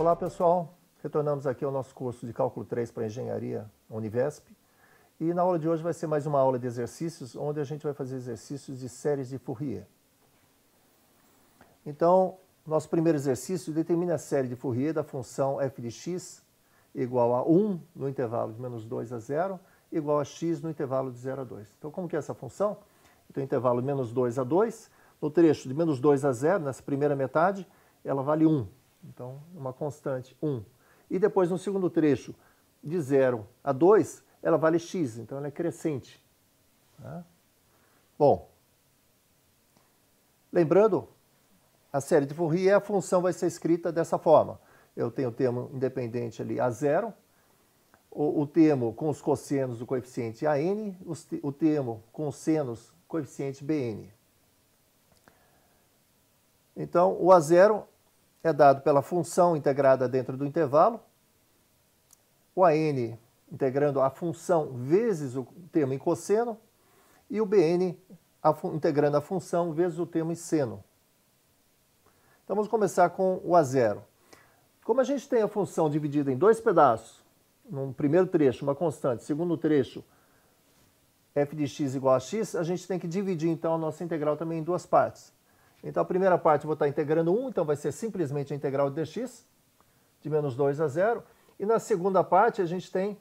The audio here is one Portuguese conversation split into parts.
Olá pessoal, retornamos aqui ao nosso curso de Cálculo 3 para Engenharia Univesp e na aula de hoje vai ser mais uma aula de exercícios onde a gente vai fazer exercícios de séries de Fourier. Então, nosso primeiro exercício determina a série de Fourier da função f de x igual a 1 no intervalo de menos 2 a 0 igual a x no intervalo de 0 a 2. Então como que é essa função? Então intervalo menos 2 a 2, no trecho de menos 2 a 0, nessa primeira metade, ela vale 1. Então, uma constante, 1. E depois, no segundo trecho, de 0 a 2, ela vale x, então ela é crescente. Né? Bom, lembrando, a série de Fourier, a função vai ser escrita dessa forma. Eu tenho o termo independente ali a zero, o, o termo com os cossenos do coeficiente AN, os, o termo com os senos coeficiente BN. Então, o a zero é dado pela função integrada dentro do intervalo, o AN integrando a função vezes o termo em cosseno e o BN a, integrando a função vezes o termo em seno. Então vamos começar com o A0. Como a gente tem a função dividida em dois pedaços, num primeiro trecho uma constante, segundo trecho f de x igual a x, a gente tem que dividir então a nossa integral também em duas partes. Então a primeira parte eu vou estar integrando 1, então vai ser simplesmente a integral de dx, de menos 2 a zero. E na segunda parte a gente tem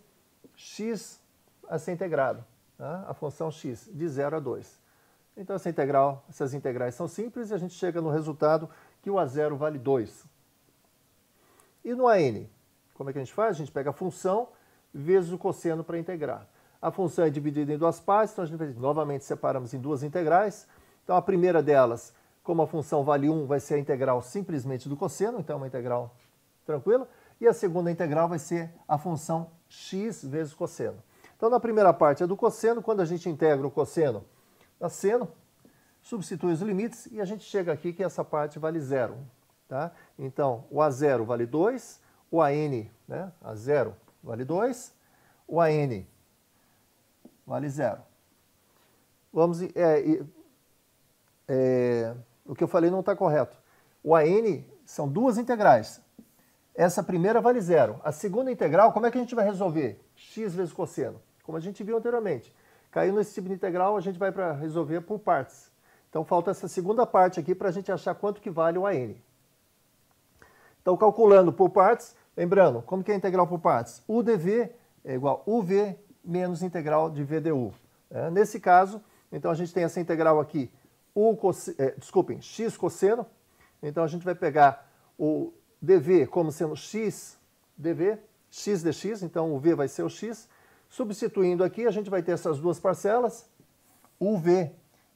x a ser integrado, né? a função x, de 0 a 2. Então essa integral, essas integrais são simples e a gente chega no resultado que o a0 vale 2. E no an? Como é que a gente faz? A gente pega a função vezes o cosseno para integrar. A função é dividida em duas partes, então a gente novamente separamos em duas integrais. Então a primeira delas como a função vale 1, vai ser a integral simplesmente do cosseno, então é uma integral tranquila. E a segunda integral vai ser a função x vezes cosseno. Então, na primeira parte é do cosseno, quando a gente integra o cosseno da seno, substitui os limites e a gente chega aqui que essa parte vale zero. Tá? Então, o A0 vale 2, o AN, né? A0 vale 2, o AN vale zero. Vamos é, é, o que eu falei não está correto. O AN são duas integrais. Essa primeira vale zero. A segunda integral, como é que a gente vai resolver? x vezes cosseno, como a gente viu anteriormente. Caiu nesse tipo de integral, a gente vai para resolver por partes. Então falta essa segunda parte aqui para a gente achar quanto que vale o AN. Então calculando por partes, lembrando, como que é a integral por partes? U dv é igual a UV menos integral de VDU. É, nesse caso, então a gente tem essa integral aqui U é, desculpem, x cosseno. Então a gente vai pegar o dv como sendo x dv, x dx, então o v vai ser o x. Substituindo aqui, a gente vai ter essas duas parcelas, uv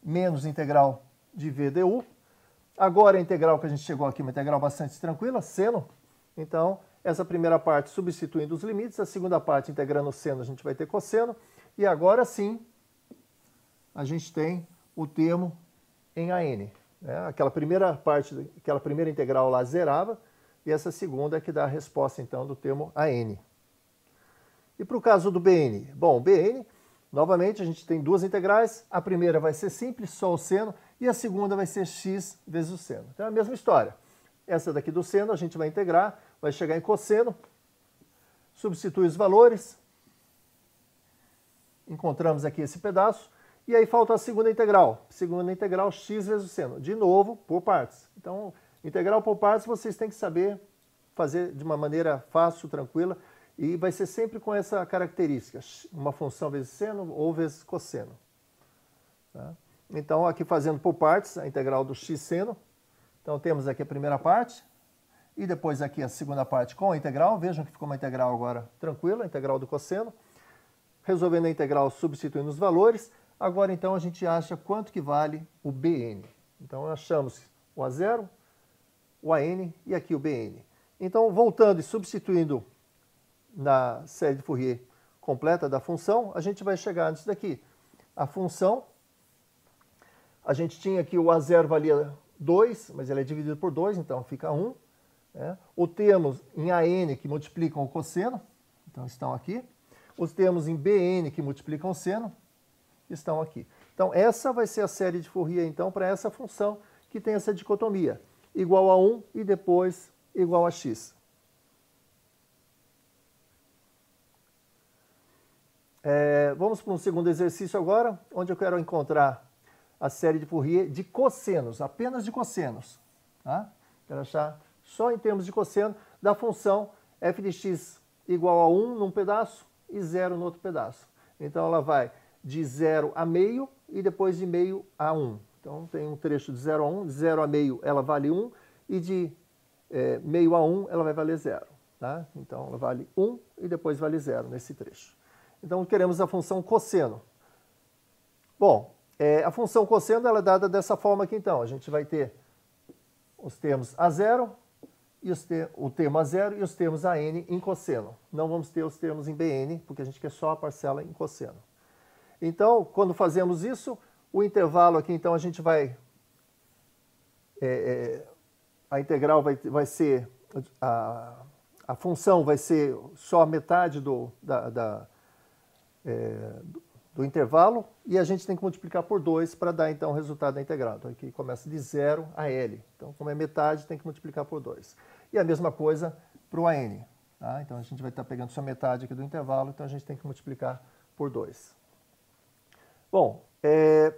menos integral de v du. Agora a integral que a gente chegou aqui, uma integral bastante tranquila, seno. Então, essa primeira parte substituindo os limites, a segunda parte integrando o seno, a gente vai ter cosseno. E agora sim, a gente tem o termo em AN. Né? Aquela primeira parte, aquela primeira integral lá zerava, e essa segunda é que dá a resposta, então, do termo AN. E para o caso do BN? Bom, BN, novamente, a gente tem duas integrais. A primeira vai ser simples, só o seno, e a segunda vai ser x vezes o seno. Então é a mesma história. Essa daqui do seno a gente vai integrar, vai chegar em cosseno, substitui os valores, encontramos aqui esse pedaço, e aí falta a segunda integral. Segunda integral x vezes seno. De novo, por partes. Então, integral por partes vocês têm que saber fazer de uma maneira fácil, tranquila. E vai ser sempre com essa característica. Uma função vezes seno ou vezes cosseno. Tá? Então, aqui fazendo por partes, a integral do x seno. Então, temos aqui a primeira parte. E depois aqui a segunda parte com a integral. Vejam que ficou uma integral agora tranquila, a integral do cosseno. Resolvendo a integral, substituindo os valores. Agora, então, a gente acha quanto que vale o BN. Então, achamos o A0, o AN e aqui o BN. Então, voltando e substituindo na série de Fourier completa da função, a gente vai chegar nisso daqui. A função, a gente tinha aqui o A0 valia 2, mas ele é dividido por 2, então fica 1. Né? O termos em AN que multiplicam o cosseno, então estão aqui. Os termos em BN que multiplicam o seno, estão aqui. Então, essa vai ser a série de Fourier, então, para essa função que tem essa dicotomia, igual a 1 e depois igual a x. É, vamos para um segundo exercício agora, onde eu quero encontrar a série de Fourier de cossenos, apenas de cossenos. Tá? Quero achar só em termos de cosseno da função f de x igual a 1 num pedaço e 0 no outro pedaço. Então ela vai de 0 a meio e depois de meio a 1. Um. Então tem um trecho de 0 a 1, um, de 0 a meio ela vale 1 um, e de é, meio a 1 ela vai valer 0. Tá? Então ela vale 1 e depois vale 0 nesse trecho. Então queremos a função cosseno. Bom, é, a função cosseno ela é dada dessa forma aqui então. A gente vai ter os termos a zero, e os ter, o termo a zero e os termos a n em cosseno. Não vamos ter os termos em bn, porque a gente quer só a parcela em cosseno. Então, quando fazemos isso, o intervalo aqui, então, a gente vai... É, é, a integral vai, vai ser... A, a função vai ser só a metade do, da, da é, do intervalo e a gente tem que multiplicar por 2 para dar então o resultado da integral. Então aqui começa de 0 a L. Então como é metade, tem que multiplicar por 2. E a mesma coisa para o AN. Tá? Então a gente vai estar tá pegando só metade aqui do intervalo, então a gente tem que multiplicar por 2. Bom, é...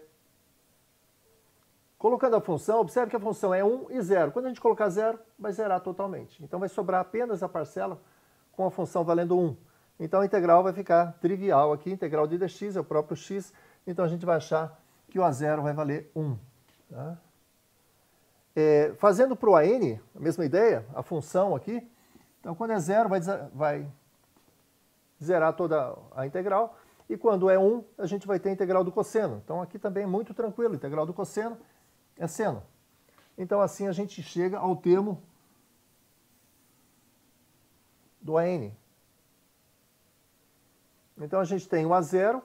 colocando a função, observe que a função é 1 e 0. Quando a gente colocar 0, vai zerar totalmente. Então vai sobrar apenas a parcela com a função valendo 1. Então a integral vai ficar trivial aqui, integral de dx é o próprio x, então a gente vai achar que o a0 vai valer 1. Tá? É, fazendo para o AN, a mesma ideia, a função aqui, então quando é zero vai, vai zerar toda a integral, e quando é 1, a gente vai ter a integral do cosseno. Então aqui também é muito tranquilo, integral do cosseno é seno. Então assim a gente chega ao termo do AN. Então a gente tem o A0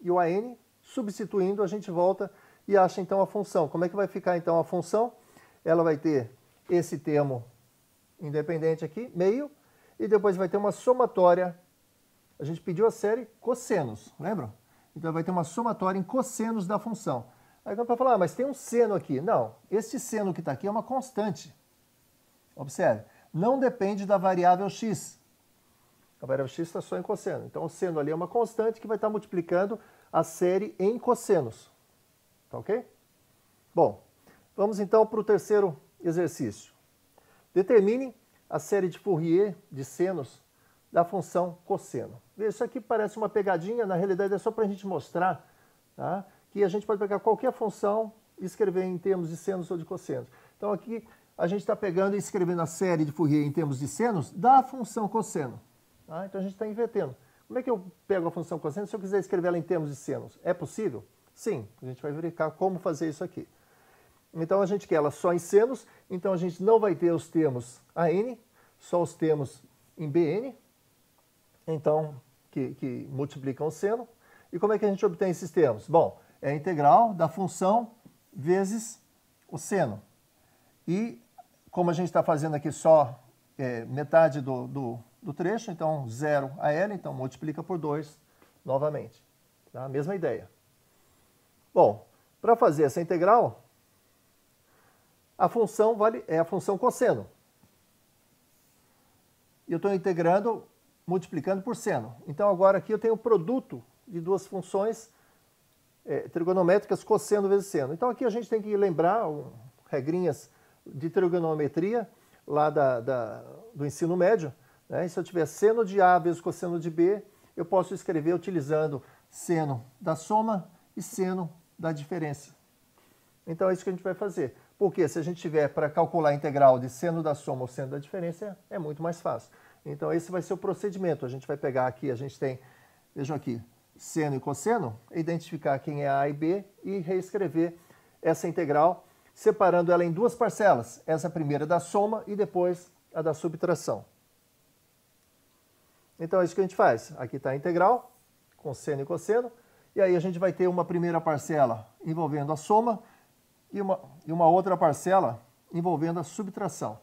e o AN, substituindo a gente volta e acha então a função. Como é que vai ficar então a função? Ela vai ter esse termo independente aqui, meio, e depois vai ter uma somatória a gente pediu a série cossenos, lembram? Então vai ter uma somatória em cossenos da função. Aí dá para falar, ah, mas tem um seno aqui. Não, este seno que está aqui é uma constante. Observe, não depende da variável x. A variável x está só em cosseno. Então o seno ali é uma constante que vai estar tá multiplicando a série em cossenos. Tá ok? Bom, vamos então para o terceiro exercício. Determine a série de Fourier de senos da função cosseno. Isso aqui parece uma pegadinha, na realidade é só para a gente mostrar tá? que a gente pode pegar qualquer função e escrever em termos de senos ou de cossenos. Então aqui a gente está pegando e escrevendo a série de Fourier em termos de senos da função cosseno. Tá? Então a gente está invertendo. Como é que eu pego a função cosseno se eu quiser escrever ela em termos de senos? É possível? Sim, a gente vai verificar como fazer isso aqui. Então a gente quer ela só em senos, então a gente não vai ter os termos AN, só os termos em BN, então, que, que multiplicam seno. E como é que a gente obtém esses termos? Bom, é a integral da função vezes o seno. E como a gente está fazendo aqui só é, metade do, do, do, trecho, então 0 a L, então multiplica por 2 novamente. Tá? A mesma ideia. Bom, para fazer essa integral, a função vale, é a função cosseno. Eu estou integrando multiplicando por seno. Então agora aqui eu tenho o produto de duas funções é, trigonométricas cosseno vezes seno. Então aqui a gente tem que lembrar um, regrinhas de trigonometria lá da, da do ensino médio. Né? E se eu tiver seno de A vezes cosseno de B, eu posso escrever utilizando seno da soma e seno da diferença. Então é isso que a gente vai fazer. Porque se a gente tiver para calcular a integral de seno da soma ou seno da diferença, é muito mais fácil. Então, esse vai ser o procedimento. A gente vai pegar aqui, a gente tem, vejam aqui, seno e cosseno, identificar quem é A e B e reescrever essa integral, separando ela em duas parcelas. Essa primeira da soma e depois a da subtração. Então, é isso que a gente faz. Aqui está a integral, com seno e cosseno. E aí a gente vai ter uma primeira parcela envolvendo a soma e uma, e uma outra parcela envolvendo a subtração.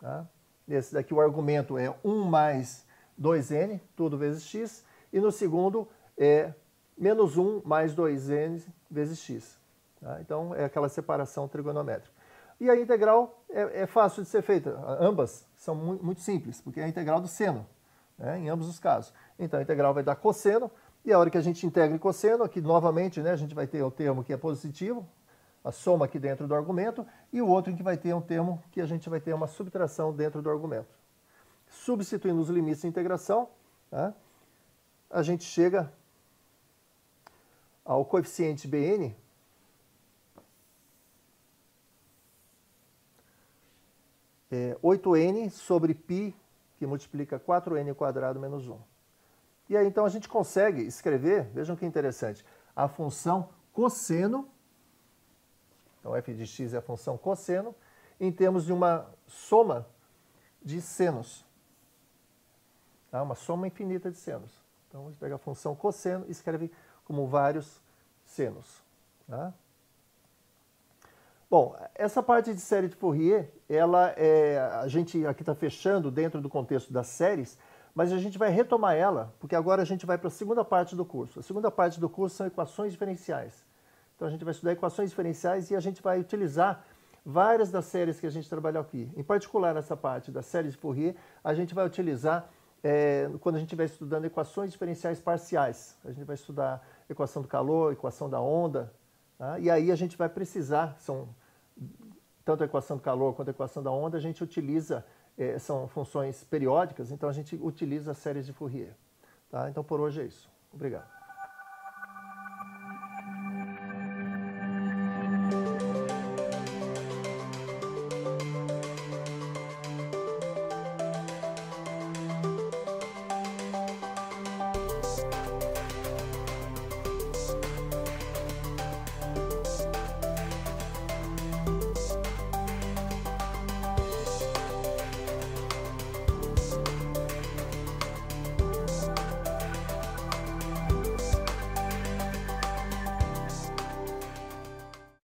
Tá? Nesse daqui o argumento é 1 mais 2n, tudo vezes x, e no segundo é menos 1 mais 2n vezes x. Tá? Então é aquela separação trigonométrica. E a integral é, é fácil de ser feita, ambas são muito, muito simples, porque é a integral do seno, né? em ambos os casos. Então a integral vai dar cosseno, e a hora que a gente integra cosseno, aqui novamente né, a gente vai ter o termo que é positivo, a soma aqui dentro do argumento, e o outro em que vai ter um termo que a gente vai ter uma subtração dentro do argumento. Substituindo os limites de integração, né, a gente chega ao coeficiente Bn, é 8n sobre π, que multiplica 4n quadrado menos 1. E aí então a gente consegue escrever, vejam que interessante, a função cosseno então f de x é a função cosseno em termos de uma soma de senos. Tá? Uma soma infinita de senos. Então a gente pega a função cosseno e escreve como vários senos. Tá? Bom, essa parte de série de Fourier, ela é, a gente aqui está fechando dentro do contexto das séries, mas a gente vai retomar ela, porque agora a gente vai para a segunda parte do curso. A segunda parte do curso são equações diferenciais. Então a gente vai estudar equações diferenciais e a gente vai utilizar várias das séries que a gente trabalhou aqui. Em particular, nessa parte da série de Fourier, a gente vai utilizar é, quando a gente estiver estudando equações diferenciais parciais. A gente vai estudar equação do calor, equação da onda, tá? e aí a gente vai precisar, são tanto a equação do calor quanto a equação da onda, a gente utiliza, é, são funções periódicas, então a gente utiliza as séries de Fourier. Tá? Então por hoje é isso. Obrigado.